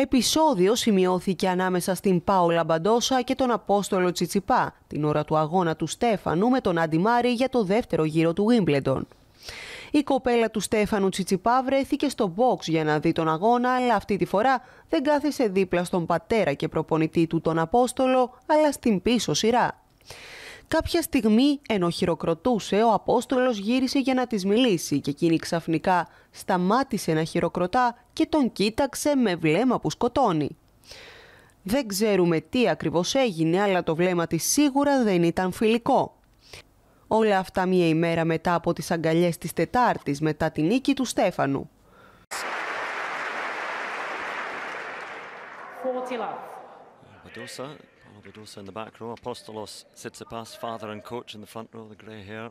επεισόδιο σημειώθηκε ανάμεσα στην Πάολα Μπαντόσα και τον Απόστολο Τσιτσιπά την ώρα του αγώνα του Στέφανου με τον Αντιμάρη για το δεύτερο γύρο του Wimbledon. Η κοπέλα του Στέφανου Τσιτσιπά βρέθηκε στο box για να δει τον αγώνα, αλλά αυτή τη φορά δεν κάθισε δίπλα στον πατέρα και προπονητή του τον Απόστολο, αλλά στην πίσω σειρά. Κάποια στιγμή, ενώ χειροκροτούσε, ο Απόστολος γύρισε για να της μιλήσει και εκείνη ξαφνικά σταμάτησε να χειροκροτά και τον κοίταξε με βλέμμα που σκοτώνει. Δεν ξέρουμε τι ακριβώς έγινε, αλλά το βλέμμα της σίγουρα δεν ήταν φιλικό. Όλα αυτά μία ημέρα μετά από τις αγκαλιές της Τετάρτης, μετά την νίκη του Στέφανου. Albidosa in the back row. Apostolos Sitsipas, father and coach in the front row, the grey hair.